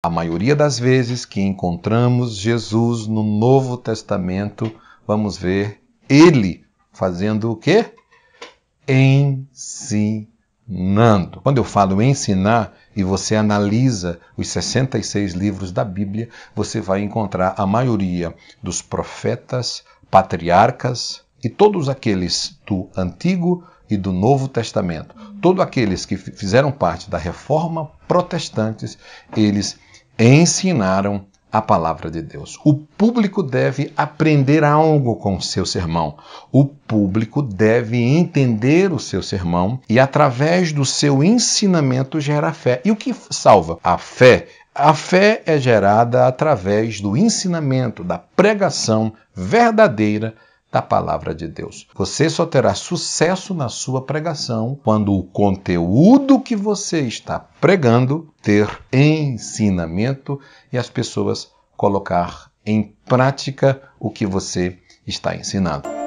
A maioria das vezes que encontramos Jesus no Novo Testamento, vamos ver ele fazendo o quê? Ensinando. Quando eu falo ensinar e você analisa os 66 livros da Bíblia, você vai encontrar a maioria dos profetas, patriarcas e todos aqueles do Antigo e do Novo Testamento. Todos aqueles que fizeram parte da reforma protestantes, eles ensinaram a palavra de Deus. O público deve aprender algo com o seu sermão. O público deve entender o seu sermão e, através do seu ensinamento, gera fé. E o que salva? A fé. A fé é gerada através do ensinamento, da pregação verdadeira da palavra de Deus. Você só terá sucesso na sua pregação quando o conteúdo que você está pregando ter ensinamento e as pessoas colocar em prática o que você está ensinando.